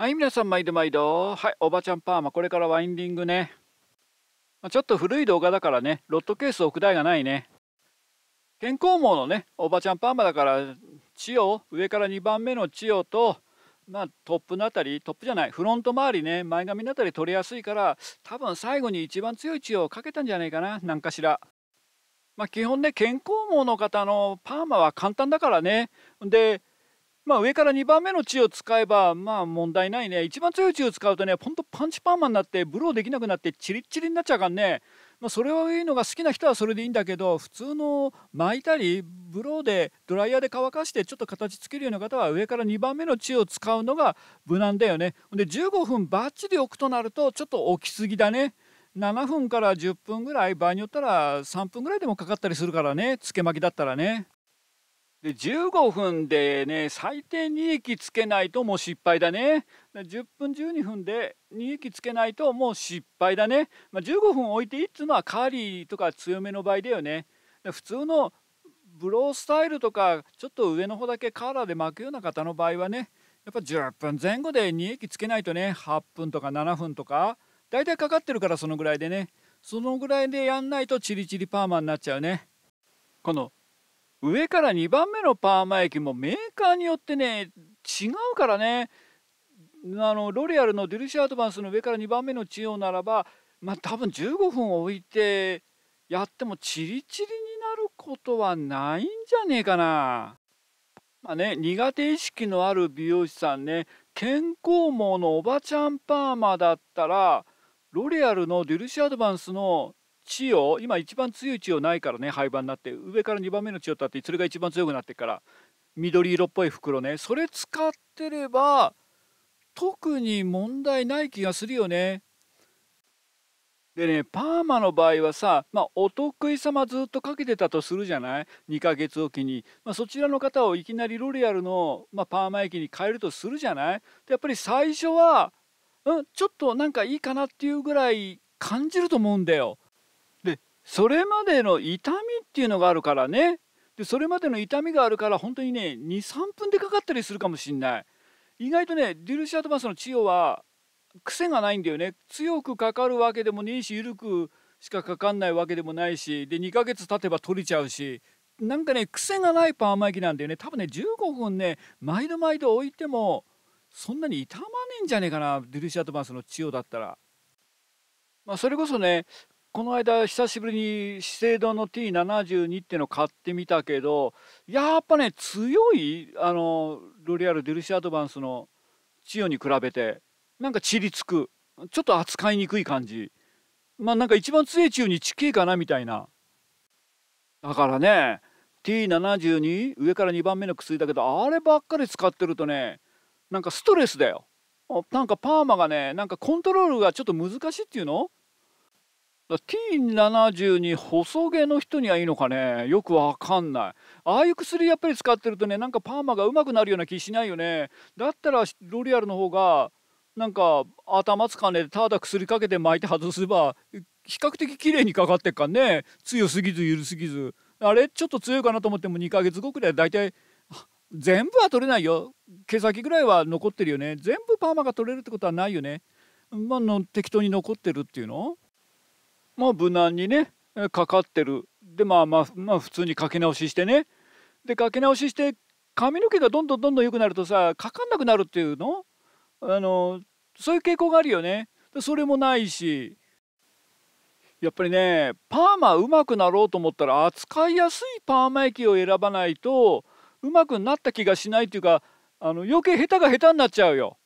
はい、皆さん、毎度毎度。はい、おばちゃんパーマ、これからワインディングね。まあ、ちょっと古い動画だからね、ロットケース置く台がないね。健康網のね、おばちゃんパーマだから、千代、上から2番目の千代と、まあ、トップのあたり、トップじゃない、フロント周りね、前髪のあたり取りやすいから、多分最後に一番強い血をかけたんじゃないかな、なんかしら。まあ、基本ね、健康網の方のパーマは簡単だからね。で、まあ、上から2番目の血を使えば、まあ、問題ないね。一番強い血を使うとね、ほんとパンチパーマになって、ブローできなくなって、チリッチリになっちゃうからね。まあ、それはいいのが好きな人はそれでいいんだけど、普通の巻いたり、ブローで、ドライヤーで乾かして、ちょっと形つけるような方は、上から2番目の血を使うのが無難だよね。で、15分バッチリ置くとなると、ちょっと置きすぎだね。7分から10分ぐらい場合によったら3分ぐらいでもかかったりするからねつけ巻きだったらね。で15分でね最低2液つけないともう失敗だね10分12分で2液つけないともう失敗だね、まあ、15分置いていいっつうのはカーリーとか強めの場合だよね普通のブロースタイルとかちょっと上の方だけカーラーで巻くような方の場合はねやっぱ10分前後で2液つけないとね8分とか7分とかだいたいかかってるからそのぐらいでねそのぐらいでやんないとチリチリパーマになっちゃうねこの上から2番目のパーマ液もメーカーによってね違うからねあのロレアルのデュルシアアドバンスの上から2番目の治療ならばまあ多分15分置いてやってもチリチリになることはないんじゃねえかな。まあね、苦手意識のある美容師さんね健康網のおばちゃんパーマだったらロレアルのデュルシアドバンスの血を今一番強い血をないからね廃盤になって上から2番目の血を立ってそれが一番強くなってから緑色っぽい袋ねそれ使ってれば特に問題ない気がするよね。でねパーマの場合はさ、まあ、お得意様ずっとかけてたとするじゃない2ヶ月おきに、まあ、そちらの方をいきなりロレアルの、まあ、パーマ液に変えるとするじゃないでやっぱり最初は、うん、ちょっとなんかいいかなっていうぐらい感じると思うんだよ。それまでの痛みっていうのがあるからねでそれまでの痛みがあるから本当にね23分でかかったりするかもしんない意外とねデュルシアトバスの治療は癖がないんだよね強くかかるわけでもねえし緩くしかかかんないわけでもないしで2ヶ月経てば取れちゃうしなんかね癖がないパーマ液なんだよね多分ね15分ね毎度毎度置いてもそんなに痛まねえんじゃねえかなデュルシアトバスの治療だったら。まあ、それこそねこの間久しぶりに資生堂の T72 っていうのを買ってみたけどやっぱね強いあのロリアル・デルシアドバンスの千代に比べてなんかちりつくちょっと扱いにくい感じまあなんか一番強い千代に近いかなみたいなだからね T72 上から2番目の薬だけどあればっかり使ってるとねなんかストレスだよなんかパーマがねなんかコントロールがちょっと難しいっていうの T72 細毛の人にはいいのかねよくわかんないああいう薬やっぱり使ってるとねなんかパーマがうまくなるような気しないよねだったらロリアルの方がなんか頭つかねただ薬かけて巻いて外せば比較的綺麗にかかってっかね強すぎず緩すぎずあれちょっと強いかなと思っても2ヶ月後くらいだいたい全部は取れないよ毛先ぐらいは残ってるよね全部パーマが取れるってことはないよねまあの適当に残ってるっていうのまあ無難にねかかってるでまあまあまあ普通にかけ直ししてねでかけ直しして髪の毛がどんどんどんどん良くなるとさかかんなくなるっていうのあのそういう傾向があるよねそれもないしやっぱりねパーマうまくなろうと思ったら扱いやすいパーマ液を選ばないとうまくなった気がしないっていうかあの余計下手が下手になっちゃうよ。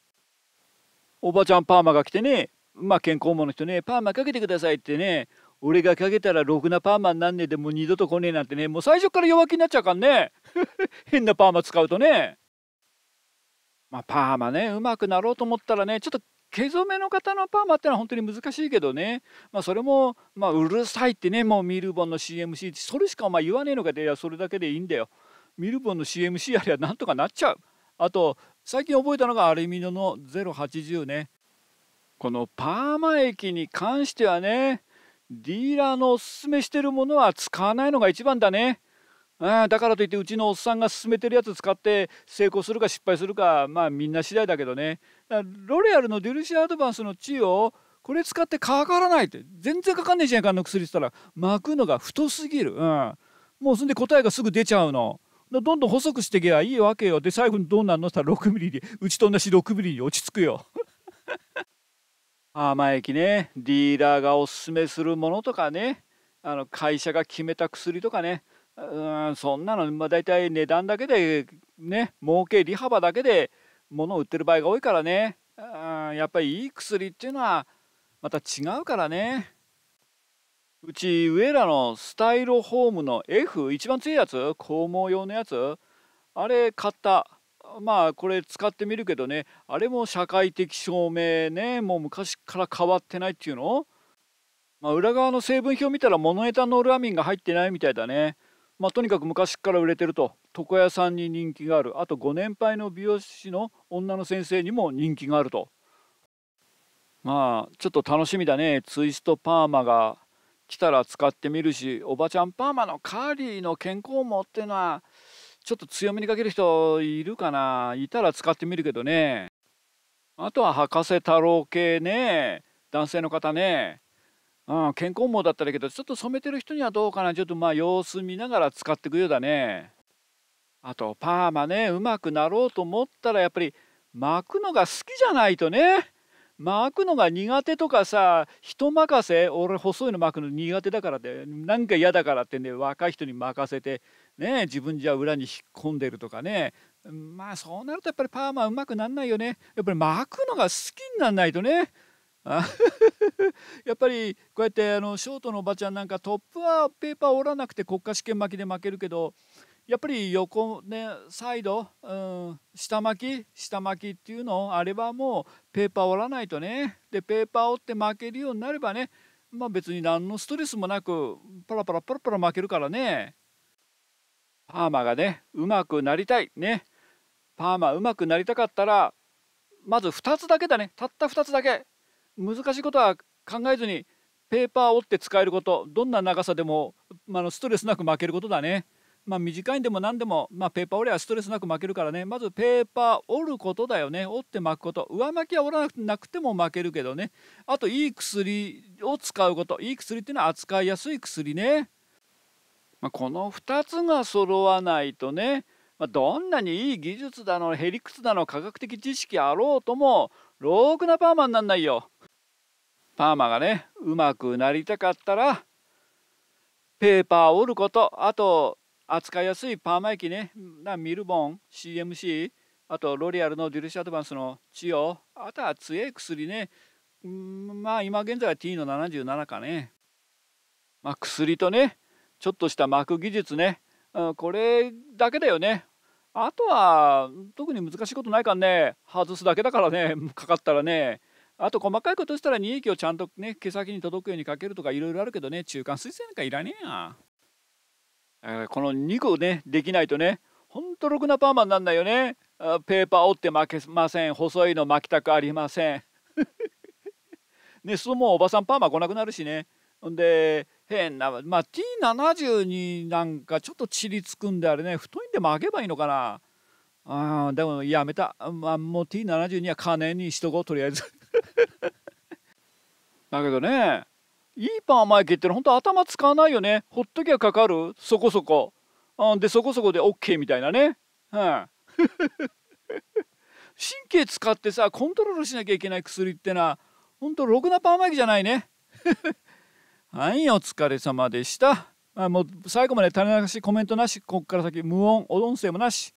おばちゃんパーマが来てねまあ健康もの人ねパーマかけてくださいってね俺がかけたらろくなパーマになんねえでもう二度と来ねえなんてねもう最初から弱気になっちゃうかんね 変なパーマ使うとねまあパーマねうまくなろうと思ったらねちょっと毛染めの方のパーマってのは本当に難しいけどね、まあ、それも、まあ、うるさいってねもうミルボンの CMC それしかお前言わねえのかでいやそれだけでいいんだよミルボンの CMC あれはなんとかなっちゃうあと最近覚えたのがアルミノの080ねこのパーマ液に関してはねディーラーのおすすめしてるものは使わないのが一番だね。あだからといってうちのおっさんが勧めてるやつ使って成功するか失敗するかまあみんな次第だけどねロレアルのデュルシアアドバンスの地をこれ使ってかからないって全然かかんねえじゃんかあの薬って言ったら巻くのが太すぎる、うん、もうそんで答えがすぐ出ちゃうの。どんどん細くしてけばいいわけよで最後にどうなんのってったら6ミリでうちと同じ6ミリに落ち着くよ。浜駅ねリーダーがおすすめするものとかねあの会社が決めた薬とかねうんそんなの、まあ、大体値段だけでね儲け利幅だけで物を売ってる場合が多いからねうんやっぱりいい薬っていうのはまた違うからねうち上らのスタイロホームの F 一番強いやつ肛門用のやつあれ買ったまあこれ使ってみるけどねあれも社会的証明ねもう昔から変わってないっていうの、まあ、裏側の成分表見たらモノエタノールアミンが入ってないみたいだね。まあ、とにかく昔から売れてると床屋さんに人気があるあとご年配の美容師の女の先生にも人気があるとまあちょっと楽しみだねツイストパーマが来たら使ってみるしおばちゃんパーマのカーリーの健康網っていうのはちょっと強めにかける人いるかないたら使ってみるけどねあとは博士太郎系ね男性の方ね、うん、健康毛だったらいいけどちょっと染めてる人にはどうかなちょっとまあ様子見ながら使っていくようだねあとパーマねうまくなろうと思ったらやっぱり巻くのが好きじゃないとね巻くのが苦手とかさ人任せ俺細いの巻くの苦手だからってなんか嫌だからってね若い人に任せてね、自分じゃ裏に引っ込んでるとかねまあそうなるとやっぱりパーマうまくなんないよねやっぱり巻くのが好きになんないとね やっぱりこうやってあのショートのおばちゃんなんかトップはペーパー折らなくて国家試験巻きで巻けるけどやっぱり横ねサイド、うん、下巻き下巻きっていうのあればもうペーパー折らないとねでペーパー折って巻けるようになればねまあ別に何のストレスもなくパラパラパラパラ巻けるからねパーマがねうまくなりたいねパーマうまくなりたかったらまず2つだけだねたった2つだけ難しいことは考えずにペーパー折って使えることどんな長さでも、まあ、ストレスなく巻けることだね。まあ、短いんでも何でも、まあ、ペーパー折りはストレスなく負けるからねまずペーパー折ることだよね折って巻くこと上巻きは折らなくても負けるけどねあといい薬を使うこといい薬っていうのは扱いやすい薬ね。まあ、この2つが揃わないとね、まあ、どんなにいい技術だのへりくつだの科学的知識あろうともろくなパーマになんないよ。パーマがねうまくなりたかったらペーパー折ることあと扱いやすいパーマ液ねなミルボン CMC あとロリアルのデュルシアドバンスの治療あとは強い薬ねまあ今現在は T の77かねまあ薬とねちょっとした巻く技術ね、うん、これだけだよねあとは特に難しいことないからね外すだけだからね かかったらねあと細かいことしたら2液をちゃんとね毛先に届くようにかけるとかいろいろあるけどね中間水栓なんかいらねえや、えこの2個ねできないとねほんとろくなパーマンなんだよねペーパー折って負けません細いの巻きたくありません ねそうもうおばさんパーマ来なくなるしねで変な、まあ、T72 なんかちょっとちりつくんであれね太いんで巻けばいいのかなあでもやめた、まあ、もう T72 は金にしとこうとりあえず だけどねいいパーマイケってのほんと頭使わないよねほっときゃかかるそこそこあでそこそこで OK みたいなね、うん、神経使ってさコントロールしなきゃいけない薬ってのはほんとろくなパーマイケじゃないねはいお疲れ様でしたあもう最後まで種流しコメントなしここから先無音音声もなし